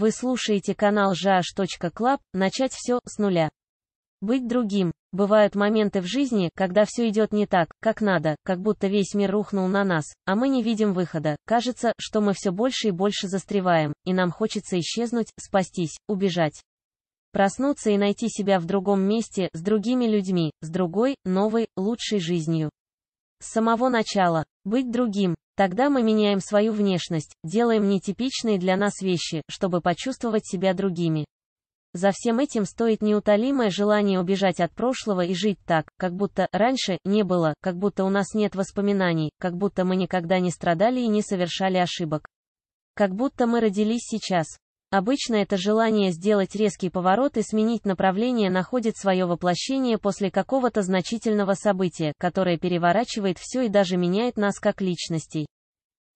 Вы слушаете канал jash.club «Начать все с нуля». Быть другим. Бывают моменты в жизни, когда все идет не так, как надо, как будто весь мир рухнул на нас, а мы не видим выхода. Кажется, что мы все больше и больше застреваем, и нам хочется исчезнуть, спастись, убежать. Проснуться и найти себя в другом месте, с другими людьми, с другой, новой, лучшей жизнью. С самого начала. Быть другим. Тогда мы меняем свою внешность, делаем нетипичные для нас вещи, чтобы почувствовать себя другими. За всем этим стоит неутолимое желание убежать от прошлого и жить так, как будто раньше не было, как будто у нас нет воспоминаний, как будто мы никогда не страдали и не совершали ошибок. Как будто мы родились сейчас. Обычно это желание сделать резкий поворот и сменить направление находит свое воплощение после какого-то значительного события, которое переворачивает все и даже меняет нас как личностей.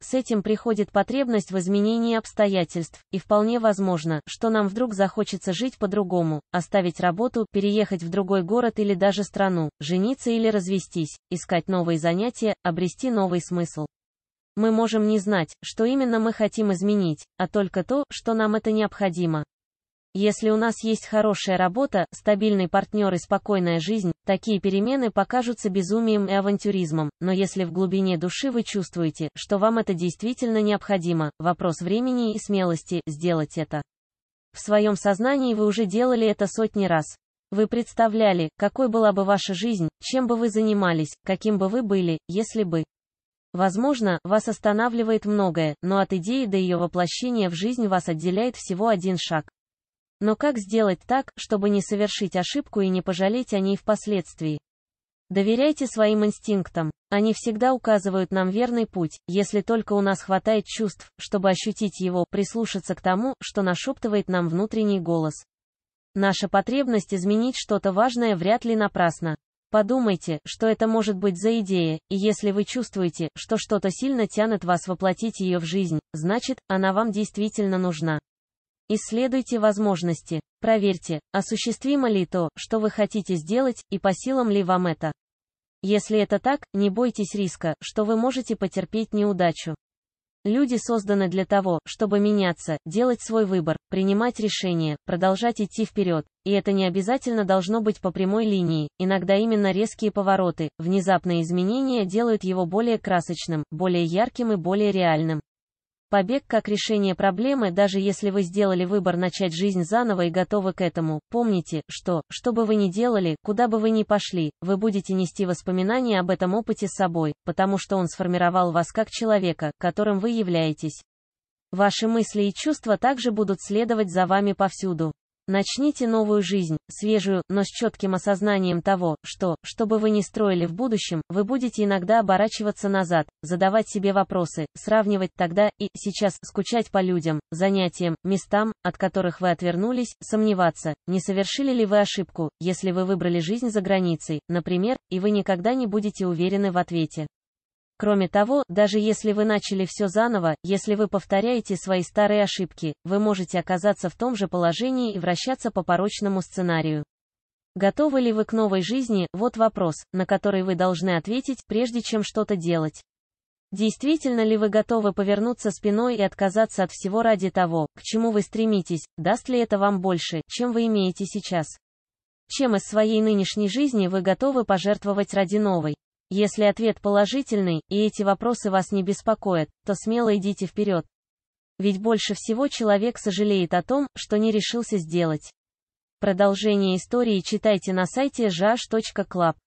С этим приходит потребность в изменении обстоятельств, и вполне возможно, что нам вдруг захочется жить по-другому, оставить работу, переехать в другой город или даже страну, жениться или развестись, искать новые занятия, обрести новый смысл. Мы можем не знать, что именно мы хотим изменить, а только то, что нам это необходимо. Если у нас есть хорошая работа, стабильный партнер и спокойная жизнь, такие перемены покажутся безумием и авантюризмом, но если в глубине души вы чувствуете, что вам это действительно необходимо, вопрос времени и смелости сделать это. В своем сознании вы уже делали это сотни раз. Вы представляли, какой была бы ваша жизнь, чем бы вы занимались, каким бы вы были, если бы... Возможно, вас останавливает многое, но от идеи до ее воплощения в жизнь вас отделяет всего один шаг. Но как сделать так, чтобы не совершить ошибку и не пожалеть о ней впоследствии? Доверяйте своим инстинктам. Они всегда указывают нам верный путь, если только у нас хватает чувств, чтобы ощутить его, прислушаться к тому, что нашептывает нам внутренний голос. Наша потребность изменить что-то важное вряд ли напрасна. Подумайте, что это может быть за идея, и если вы чувствуете, что что-то сильно тянет вас воплотить ее в жизнь, значит, она вам действительно нужна. Исследуйте возможности. Проверьте, осуществимо ли то, что вы хотите сделать, и по силам ли вам это. Если это так, не бойтесь риска, что вы можете потерпеть неудачу. Люди созданы для того, чтобы меняться, делать свой выбор, принимать решения, продолжать идти вперед, и это не обязательно должно быть по прямой линии, иногда именно резкие повороты, внезапные изменения делают его более красочным, более ярким и более реальным. Побег как решение проблемы, даже если вы сделали выбор начать жизнь заново и готовы к этому, помните, что, что бы вы ни делали, куда бы вы ни пошли, вы будете нести воспоминания об этом опыте с собой, потому что он сформировал вас как человека, которым вы являетесь. Ваши мысли и чувства также будут следовать за вами повсюду. Начните новую жизнь, свежую, но с четким осознанием того, что, что бы вы ни строили в будущем, вы будете иногда оборачиваться назад, задавать себе вопросы, сравнивать тогда и сейчас, скучать по людям, занятиям, местам, от которых вы отвернулись, сомневаться, не совершили ли вы ошибку, если вы выбрали жизнь за границей, например, и вы никогда не будете уверены в ответе. Кроме того, даже если вы начали все заново, если вы повторяете свои старые ошибки, вы можете оказаться в том же положении и вращаться по порочному сценарию. Готовы ли вы к новой жизни, вот вопрос, на который вы должны ответить, прежде чем что-то делать. Действительно ли вы готовы повернуться спиной и отказаться от всего ради того, к чему вы стремитесь, даст ли это вам больше, чем вы имеете сейчас? Чем из своей нынешней жизни вы готовы пожертвовать ради новой? Если ответ положительный, и эти вопросы вас не беспокоят, то смело идите вперед. Ведь больше всего человек сожалеет о том, что не решился сделать. Продолжение истории читайте на сайте жаж.клаб.